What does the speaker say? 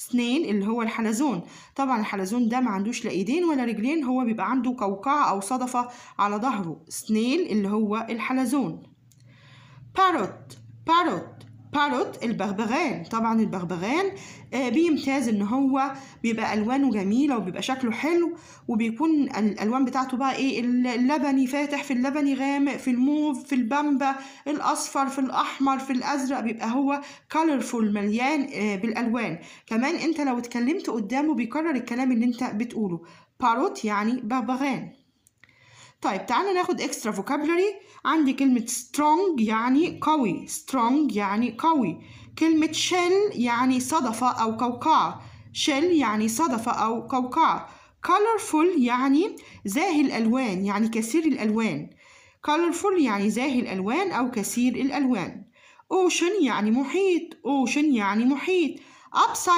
اثنين اللي هو الحلزون طبعا الحلزون ده ما عندوش لا ايدين ولا رجلين هو بيبقى عنده قوقعة او صدفة على ظهره اثنين اللي هو الحلزون باروت باروت باروت البغبغان طبعا البغبغان آه، بيمتاز ان هو بيبقى الوانه جميله وبيبقى شكله حلو وبيكون الالوان بتاعته بقى ايه اللبني فاتح في اللبني غامق في الموف في البامبا الاصفر في الاحمر في الازرق بيبقى هو كالرفول مليان آه، بالالوان كمان انت لو اتكلمت قدامه بيكرر الكلام اللي انت بتقوله باروت يعني بغبغان طيب تعالى ناخد اكسترا فوكابولري عندي كلمة strong يعني قوي strong يعني قوي كلمة shell يعني صدفة أو قوقعة shell يعني صدفة أو قوقعة colorful يعني زاهي الألوان يعني كثير الألوان colorful يعني زاهي الألوان أو كثير الألوان ocean يعني محيط ocean يعني محيط upside